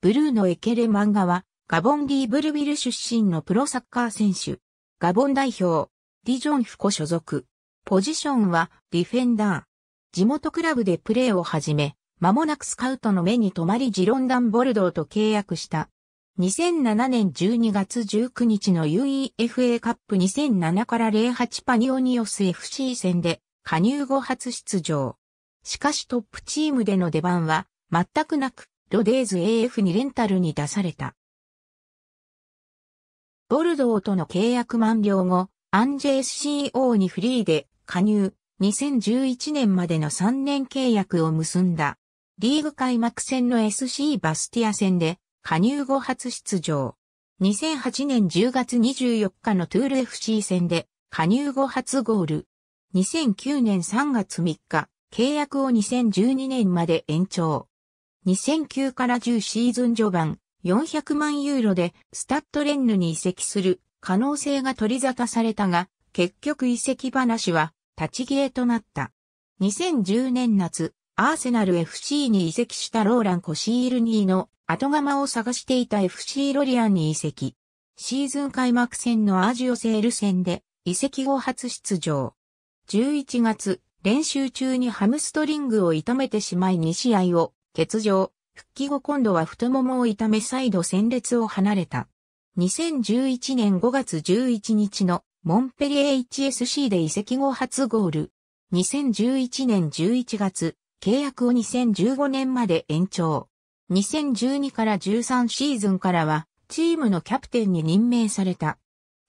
ブルーのエケレ漫画は、ガボンディ・ブルビル出身のプロサッカー選手。ガボン代表、ディジョンフコ所属。ポジションはディフェンダー。地元クラブでプレーを始め、間もなくスカウトの目に留まりジロンダン・ボルドーと契約した。2007年12月19日の UEFA カップ2007から08パニオニオス FC 戦で加入後初出場。しかしトップチームでの出番は全くなく、ロデーズ AF にレンタルに出された。ボルドーとの契約満了後、アンジェ SCO にフリーで加入、2011年までの3年契約を結んだ。リーグ開幕戦の SC バスティア戦で加入後初出場。2008年10月24日のトゥール FC 戦で加入後初ゴール。2009年3月3日、契約を2012年まで延長。2009から10シーズン序盤、400万ユーロでスタッドレンヌに移籍する可能性が取り沙汰されたが、結局移籍話は立ち消えとなった。2010年夏、アーセナル FC に移籍したローラン・コシールニーの後釜を探していた FC ロリアンに移籍。シーズン開幕戦のアジオセール戦で移籍後初出場。11月、練習中にハムストリングを痛めてしまい2試合を欠場。復帰後今度は太ももを痛め再度戦列を離れた。2011年5月11日のモンペリエ HSC で移籍後初ゴール。2011年11月、契約を2015年まで延長。2012から13シーズンからは、チームのキャプテンに任命された。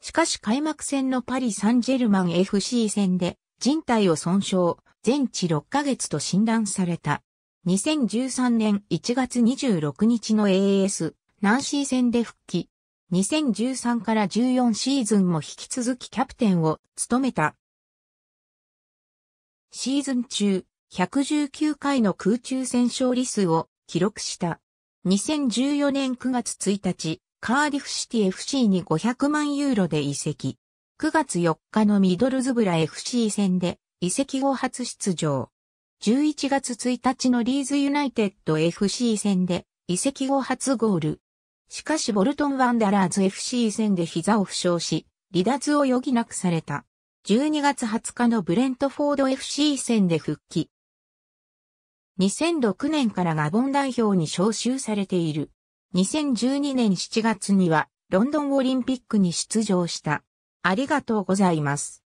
しかし開幕戦のパリ・サンジェルマン FC 戦で、人体を損傷、全治6ヶ月と診断された。2013年1月26日の a s ナンシー戦で復帰。2013から14シーズンも引き続きキャプテンを務めた。シーズン中、119回の空中戦勝利数を記録した。2014年9月1日、カーディフシティ FC に500万ユーロで移籍。9月4日のミドルズブラ FC 戦で移籍後初出場。11月1日のリーズユナイテッド FC 戦で移籍後初ゴール。しかしボルトンワンダラーズ FC 戦で膝を負傷し、離脱を余儀なくされた。12月20日のブレントフォード FC 戦で復帰。2006年からガボン代表に招集されている。2012年7月にはロンドンオリンピックに出場した。ありがとうございます。